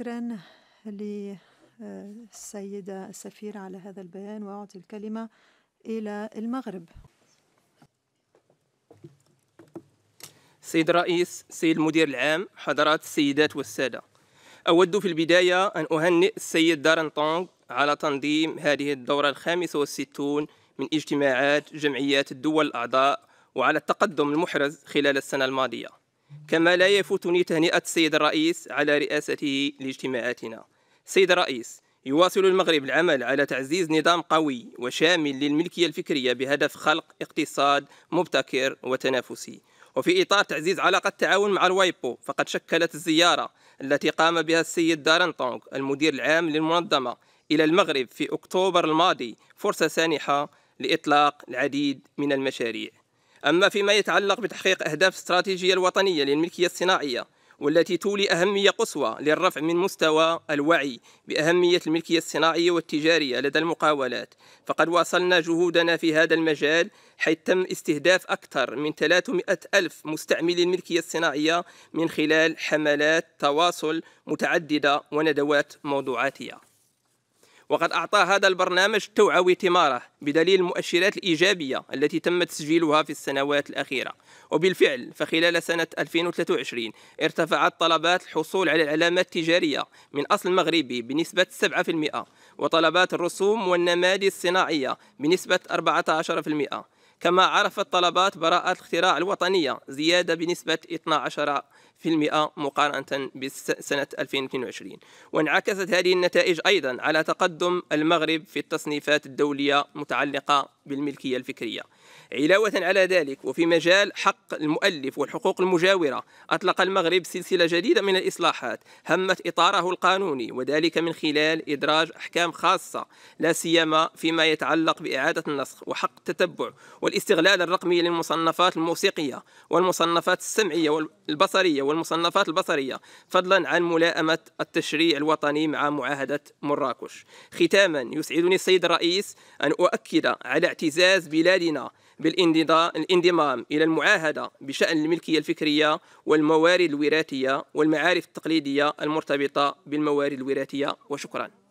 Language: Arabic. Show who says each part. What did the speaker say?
Speaker 1: شكرا للسيدة السفيرة على هذا البيان وأعطي الكلمة إلى المغرب سيد الرئيس سيد المدير العام حضرات السيدات والسادة أود في البداية أن أهنئ السيد دارن طونغ على تنظيم هذه الدورة الخامسة والستون من اجتماعات جمعيات الدول الأعضاء وعلى التقدم المحرز خلال السنة الماضية كما لا يفوتني تهنئة السيد الرئيس على رئاسته لاجتماعاتنا سيد الرئيس يواصل المغرب العمل على تعزيز نظام قوي وشامل للملكية الفكرية بهدف خلق اقتصاد مبتكر وتنافسي وفي إطار تعزيز علاقة التعاون مع الوايبو فقد شكلت الزيارة التي قام بها السيد دارن المدير العام للمنظمة إلى المغرب في أكتوبر الماضي فرصة سانحة لإطلاق العديد من المشاريع أما فيما يتعلق بتحقيق أهداف الاستراتيجية الوطنية للملكية الصناعية والتي تولي أهمية قصوى للرفع من مستوى الوعي بأهمية الملكية الصناعية والتجارية لدى المقاولات فقد واصلنا جهودنا في هذا المجال حيث تم استهداف أكثر من 300 ألف مستعمل الملكية الصناعية من خلال حملات تواصل متعددة وندوات موضوعاتية وقد أعطى هذا البرنامج توعوي ثماره بدليل المؤشرات الإيجابية التي تم تسجيلها في السنوات الأخيرة وبالفعل فخلال سنة 2023 ارتفعت طلبات الحصول على العلامات التجارية من أصل مغربي بنسبة 7% وطلبات الرسوم والنماذج الصناعية بنسبة 14% كما عرفت طلبات براءة الاختراع الوطنية زيادة بنسبة 12% مقارنة بسنة 2022 وانعكست هذه النتائج أيضا على تقدم المغرب في التصنيفات الدولية متعلقة بالملكية الفكرية علاوة على ذلك وفي مجال حق المؤلف والحقوق المجاورة أطلق المغرب سلسلة جديدة من الإصلاحات همت إطاره القانوني وذلك من خلال إدراج أحكام خاصة لا سيما فيما يتعلق بإعادة النسخ وحق التتبع والاستغلال الرقمي للمصنفات الموسيقية والمصنفات السمعية والبصرية والمصنفات البصرية فضلا عن ملائمة التشريع الوطني مع معاهدة مراكش ختاما يسعدني السيد الرئيس أن أؤكد على اعتزاز بلادنا بالانضمام إلى المعاهدة بشأن الملكية الفكرية والموارد الوراثية والمعارف التقليدية المرتبطة بالموارد الوراثية وشكراً